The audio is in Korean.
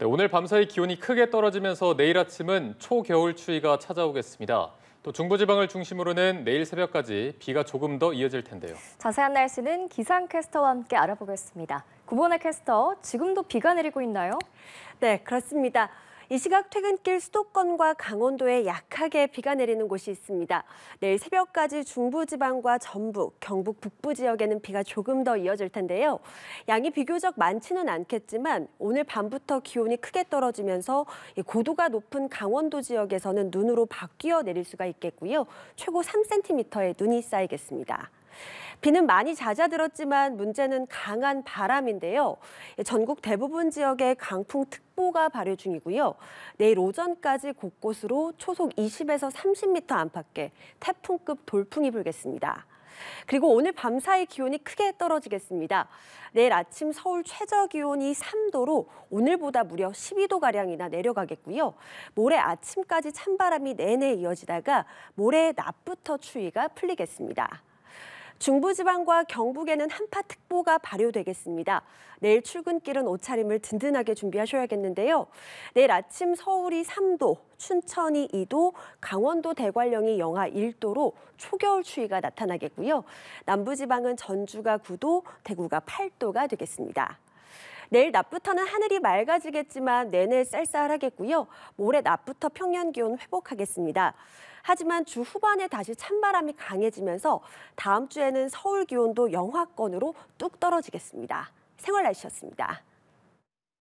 네, 오늘 밤사이 기온이 크게 떨어지면서 내일 아침은 초겨울 추위가 찾아오겠습니다. 또 중부지방을 중심으로는 내일 새벽까지 비가 조금 더 이어질 텐데요. 자세한 날씨는 기상캐스터와 함께 알아보겠습니다. 구본의 캐스터, 지금도 비가 내리고 있나요? 네, 그렇습니다. 이 시각 퇴근길 수도권과 강원도에 약하게 비가 내리는 곳이 있습니다. 내일 새벽까지 중부지방과 전북, 경북 북부 지역에는 비가 조금 더 이어질 텐데요. 양이 비교적 많지는 않겠지만 오늘 밤부터 기온이 크게 떨어지면서 고도가 높은 강원도 지역에서는 눈으로 바뀌어 내릴 수가 있겠고요. 최고 3cm의 눈이 쌓이겠습니다. 비는 많이 잦아들었지만 문제는 강한 바람인데요. 전국 대부분 지역에 강풍특보가 발효 중이고요. 내일 오전까지 곳곳으로 초속 20에서 30m 안팎의 태풍급 돌풍이 불겠습니다. 그리고 오늘 밤 사이 기온이 크게 떨어지겠습니다. 내일 아침 서울 최저 기온이 3도로 오늘보다 무려 12도가량이나 내려가겠고요. 모레 아침까지 찬바람이 내내 이어지다가 모레 낮부터 추위가 풀리겠습니다. 중부지방과 경북에는 한파특보가 발효되겠습니다. 내일 출근길은 옷차림을 든든하게 준비하셔야겠는데요. 내일 아침 서울이 3도, 춘천이 2도, 강원도 대관령이 영하 1도로 초겨울 추위가 나타나겠고요. 남부지방은 전주가 9도, 대구가 8도가 되겠습니다. 내일 낮부터는 하늘이 맑아지겠지만 내내 쌀쌀하겠고요. 모레 낮부터 평년 기온 회복하겠습니다. 하지만 주 후반에 다시 찬바람이 강해지면서 다음 주에는 서울 기온도 영하권으로 뚝 떨어지겠습니다. 생활 날씨였습니다.